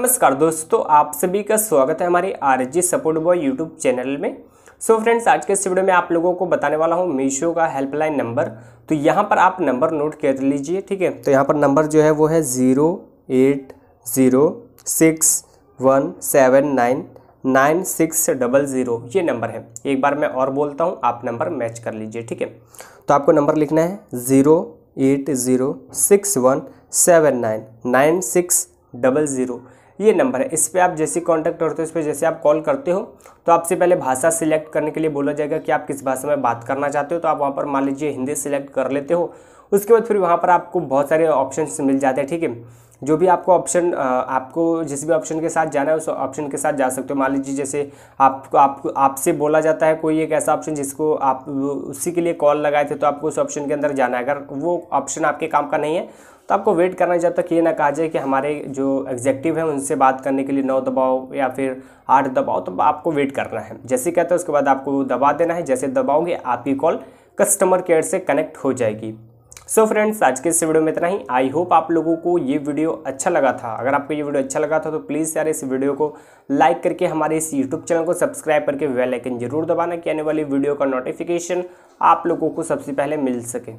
नमस्कार दोस्तों आप सभी का स्वागत है हमारे R G support boy YouTube channel में सो so फ्रेंड्स आज के इस वीडियो में आप लोगों को बताने वाला हूँ मीशो का हेल्पलाइन नंबर तो यहाँ पर आप नंबर नोट कर लीजिए ठीक है तो यहाँ पर नंबर जो है वो है zero eight zero six one seven nine nine six double zero ये नंबर है एक बार मैं और बोलता हूँ आप नंबर मैच कर लीजिए ठीक है तो आपको नंबर लिखना है zero eight zero six one seven nine nine six double zero ये नंबर है इस पर आप जैसे कॉन्टैक्ट करते हो इस पर जैसे आप कॉल करते हो तो आपसे पहले भाषा सिलेक्ट करने के लिए बोला जाएगा कि आप किस भाषा में बात करना चाहते हो तो आप वहाँ पर मान लीजिए हिंदी सिलेक्ट कर लेते हो उसके बाद फिर वहाँ पर आपको बहुत सारे ऑप्शन मिल जाते हैं ठीक है जो भी आपको ऑप्शन आपको जिस भी ऑप्शन के साथ जाना है उस ऑप्शन के साथ जा सकते हो मान लीजिए जैसे आपको आपको आपसे बोला जाता है कोई एक ऐसा ऑप्शन जिसको आप उसी के लिए कॉल लगाए थे तो आपको उस ऑप्शन के अंदर जाना है अगर वो ऑप्शन आपके काम का नहीं है तो आपको वेट करना जब तक ये ना कहा जाए कि हमारे जो एग्जेक्टिव हैं उनसे बात करने के लिए नौ दबाओ या फिर आठ दबाओ तो आपको वेट करना है जैसे कहते हैं उसके बाद आपको दबा देना है जैसे दबाओगे आपकी कॉल कस्टमर केयर से कनेक्ट हो जाएगी सो so फ्रेंड्स आज के इस वीडियो में इतना ही आई होप आप लोगों को ये वीडियो अच्छा लगा था अगर आपको ये वीडियो अच्छा लगा था तो प्लीज़ यार इस वीडियो को लाइक करके हमारे इस यूट्यूब चैनल को सब्सक्राइब करके वेल आइकन जरूर दबाना कि आने वाली वीडियो का नोटिफिकेशन आप लोगों को सबसे पहले मिल सके